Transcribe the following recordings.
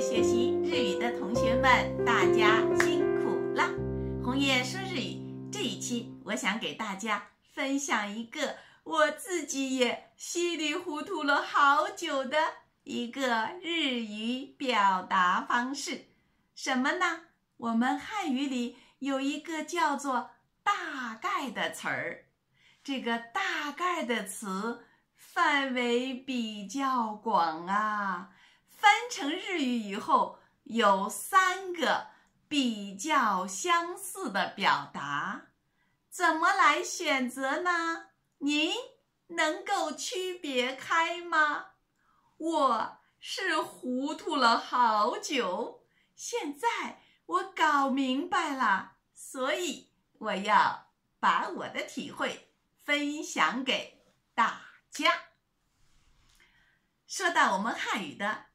学习日语的同学们，大家辛苦了。红叶说日语这一期，我想给大家分享一个我自己也稀里糊涂了好久的一个日语表达方式，什么呢？我们汉语里有一个叫做“大概”的词儿，这个“大概”的词范围比较广啊。翻成日语以后，有三个比较相似的表达，怎么来选择呢？您能够区别开吗？我是糊涂了好久，现在我搞明白了，所以我要把我的体会分享给大家。说到我们汉语的。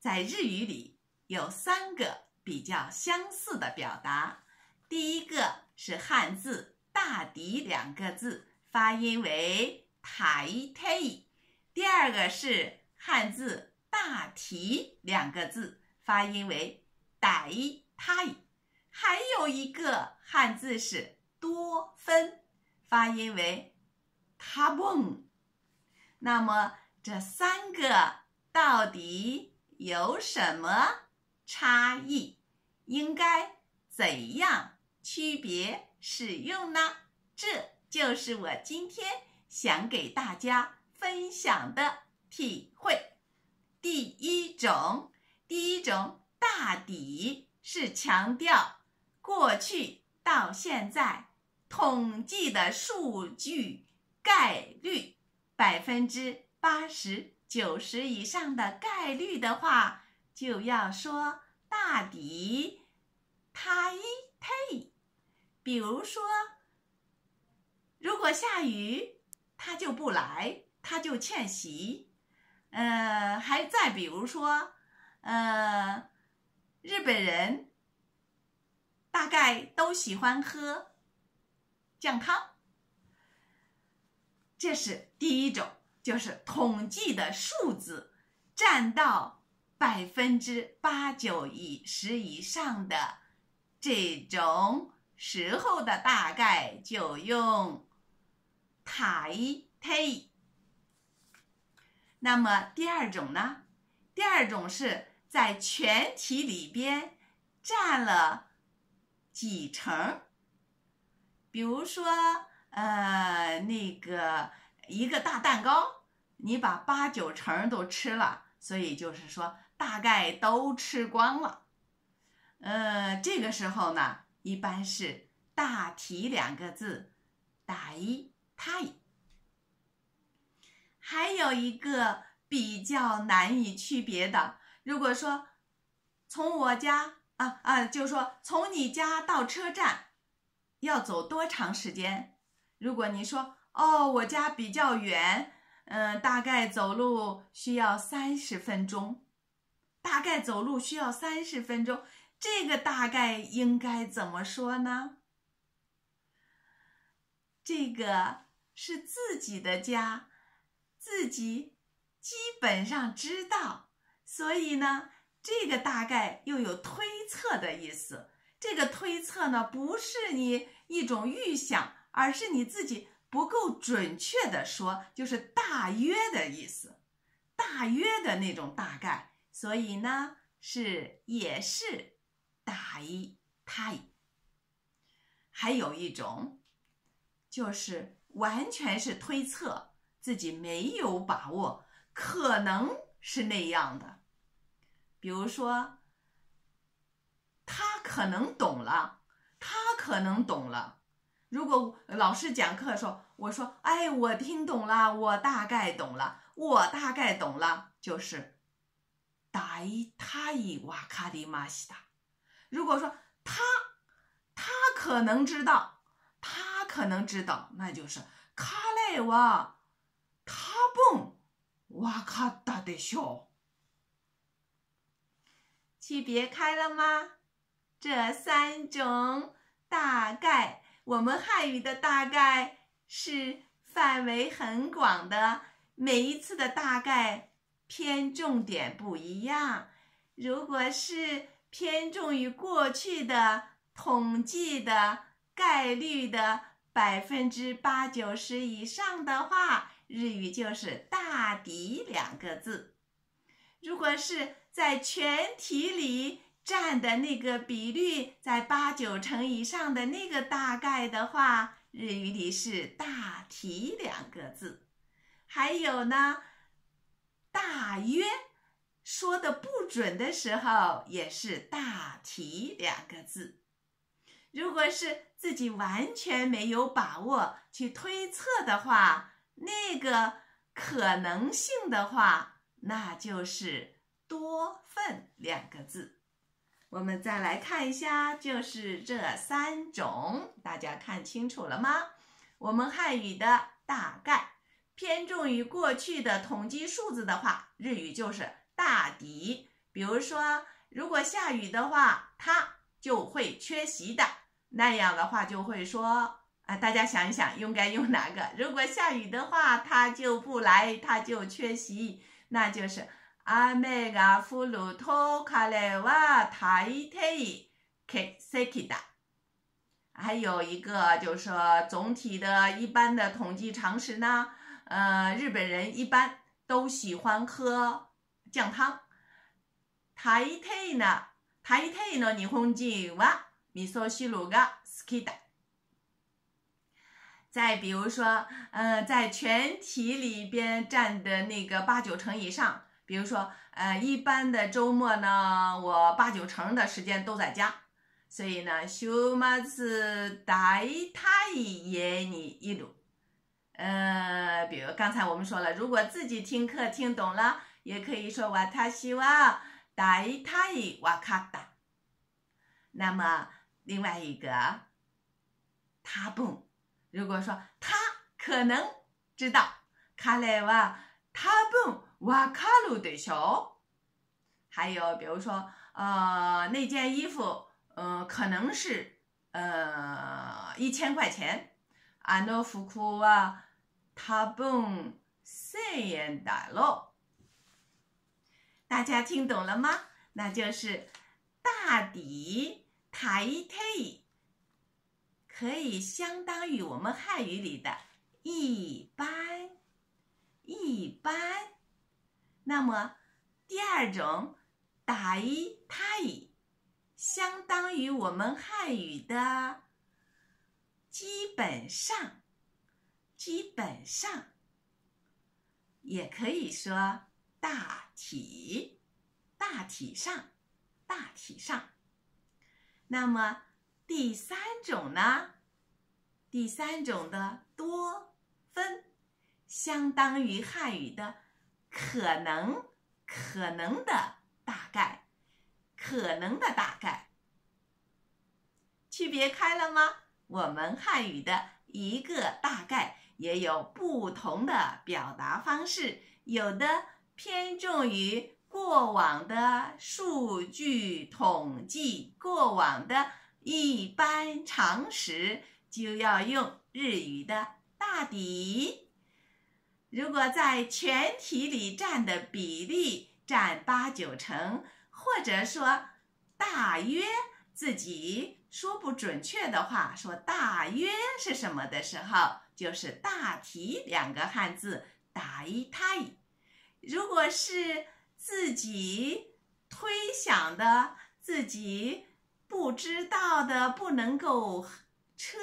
在日语里有三个比较相似的表达。第一个是汉字“大抵”两个字，发音为 “taitei”。第二个是汉字“大体”两个字，发音为 “daitai”。还有一个汉字是“多分”，发音为 t a b n 那么这三个到底？有什么差异？应该怎样区别使用呢？这就是我今天想给大家分享的体会。第一种，第一种大抵是强调过去到现在统计的数据概率百分之八十。九十以上的概率的话，就要说大抵他一退。比如说，如果下雨，他就不来，他就欠席。嗯，还再比如说，嗯，日本人大概都喜欢喝酱汤，这是第一种。就是统计的数字占到百分之八九、以十以上的这种时候的大概就用太推。那么第二种呢？第二种是在全体里边占了几成？比如说，呃，那个。一个大蛋糕，你把八九成都吃了，所以就是说大概都吃光了。呃，这个时候呢，一般是大体两个字，大一太。还有一个比较难以区别的，如果说从我家啊啊，就说从你家到车站要走多长时间？如果你说。哦，我家比较远，嗯，大概走路需要三十分钟，大概走路需要三十分钟。这个大概应该怎么说呢？这个是自己的家，自己基本上知道，所以呢，这个大概又有推测的意思。这个推测呢，不是你一种预想，而是你自己。不够准确的说，就是大约的意思，大约的那种大概，所以呢是也是大一他还有一种，就是完全是推测，自己没有把握，可能是那样的。比如说，他可能懂了，他可能懂了。如果老师讲课的时候，我说，哎，我听懂了，我大概懂了，我大概懂了，就是，だい他わかったマシ如果说他他可能知道，他可能知道，那就是かれは、他ぶわかったでしょう。区别开了吗？这三种大概。我们汉语的大概是范围很广的，每一次的大概偏重点不一样。如果是偏重于过去的统计的概率的百分之八九十以上的话，日语就是“大抵”两个字。如果是在全体里，占的那个比率在八九成以上的那个大概的话，日语里是“大体”两个字。还有呢，大约说的不准的时候也是“大体”两个字。如果是自己完全没有把握去推测的话，那个可能性的话，那就是“多份”两个字。我们再来看一下，就是这三种，大家看清楚了吗？我们汉语的大概偏重于过去的统计数字的话，日语就是大抵。比如说，如果下雨的话，他就会缺席的。那样的话就会说，啊，大家想一想，应该用哪个？如果下雨的话，他就不来，他就缺席，那就是。アメリカフルトカレーは大体、好きだ。还有一个就是总体的一般的统计常识呢。呃，日本人一般都喜欢喝酱汤。大体呢，大体の日本人は味噌汁が好きだ。再比如说，嗯，在全体里边占的那个八九成以上。比如说，呃，一般的周末呢，我八九成的时间都在家，所以呢，休ます大太爷你一路。呃，比如刚才我们说了，如果自己听课听懂了，也可以说私は大体わかった。那么另外一个，他不，如果说他可能知道，卡来は他不。瓦卡路的小，还有比如说，呃，那件衣服，嗯，可能是，呃，一千块钱。阿诺夫库瓦，塔本塞延大楼。大家听懂了吗？那就是大抵塔伊特，可以相当于我们汉语里的一般，一般。那么，第二种“大一”“他一”，相当于我们汉语的“基本上”，“基本上”也可以说“大体”，“大体上”，“大体上”。那么第三种呢？第三种的“多分”，相当于汉语的。可能，可能的大概，可能的大概，区别开了吗？我们汉语的一个大概也有不同的表达方式，有的偏重于过往的数据统计，过往的一般常识，就要用日语的大抵。如果在全体里占的比例占八九成，或者说大约自己说不准确的话，说大约是什么的时候，就是“大体”两个汉字打一塌一。如果是自己推想的、自己不知道的、不能够彻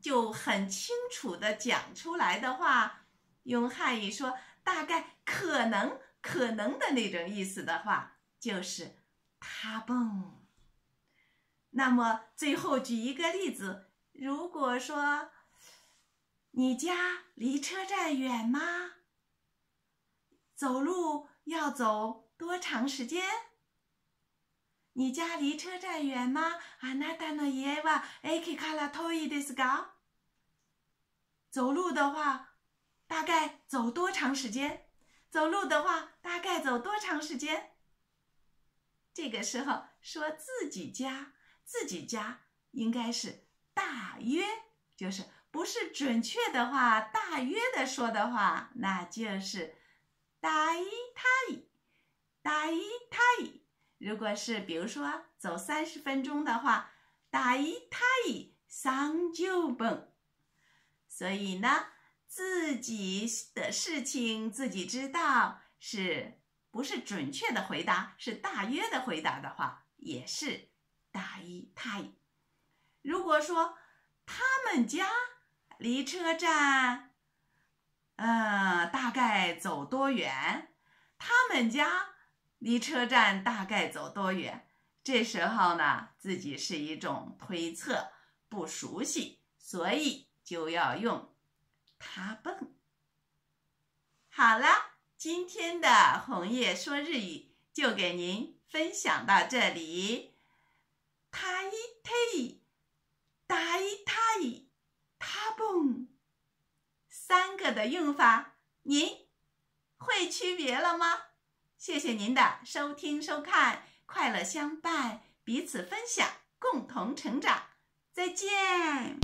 就很清楚的讲出来的话。用汉语说，大概可能可能的那种意思的话，就是“他蹦”。那么最后举一个例子：如果说你家离车站远吗？走路要走多长时间？你家离车站远吗？啊，那当然远哇！哎，去看了，特意的是走路的话。大概走多长时间？走路的话，大概走多长时间？这个时候说自己家，自己家应该是大约，就是不是准确的话，大约的说的话，那就是“大伊太，大伊太。如果是比如说走三十分钟的话，“大伊太伊三九本。所以呢？自己的事情自己知道，是不是准确的回答？是大约的回答的话，也是大一太。如果说他们家离车站，嗯，大概走多远？他们家离车站大概走多远？这时候呢，自己是一种推测，不熟悉，所以就要用。他蹦。好了，今天的红叶说日语就给您分享到这里。他一推，い、たい他蹦三个的用法，您会区别了吗？谢谢您的收听收看，快乐相伴，彼此分享，共同成长。再见。